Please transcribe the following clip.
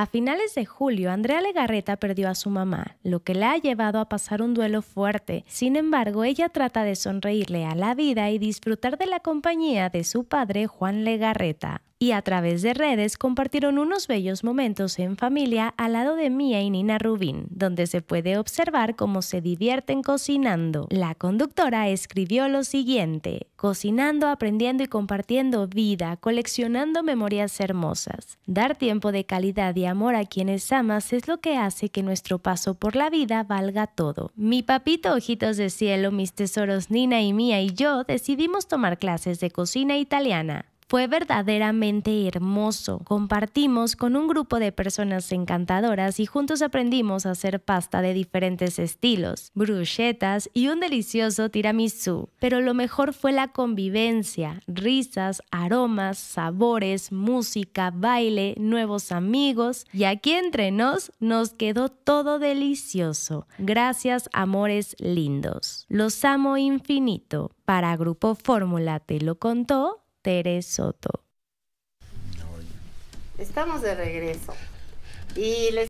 A finales de julio, Andrea Legarreta perdió a su mamá, lo que la ha llevado a pasar un duelo fuerte. Sin embargo, ella trata de sonreírle a la vida y disfrutar de la compañía de su padre, Juan Legarreta y a través de redes compartieron unos bellos momentos en familia al lado de Mía y Nina Rubín, donde se puede observar cómo se divierten cocinando. La conductora escribió lo siguiente, cocinando, aprendiendo y compartiendo vida, coleccionando memorias hermosas. Dar tiempo de calidad y amor a quienes amas es lo que hace que nuestro paso por la vida valga todo. Mi papito Ojitos de Cielo, mis tesoros Nina y Mía y yo decidimos tomar clases de cocina italiana. Fue verdaderamente hermoso. Compartimos con un grupo de personas encantadoras y juntos aprendimos a hacer pasta de diferentes estilos, bruschettas y un delicioso tiramisú. Pero lo mejor fue la convivencia, risas, aromas, sabores, música, baile, nuevos amigos y aquí entre nos nos quedó todo delicioso. Gracias, amores lindos. Los amo infinito. Para Grupo Fórmula te lo contó Tere Soto. Estamos de regreso. Y les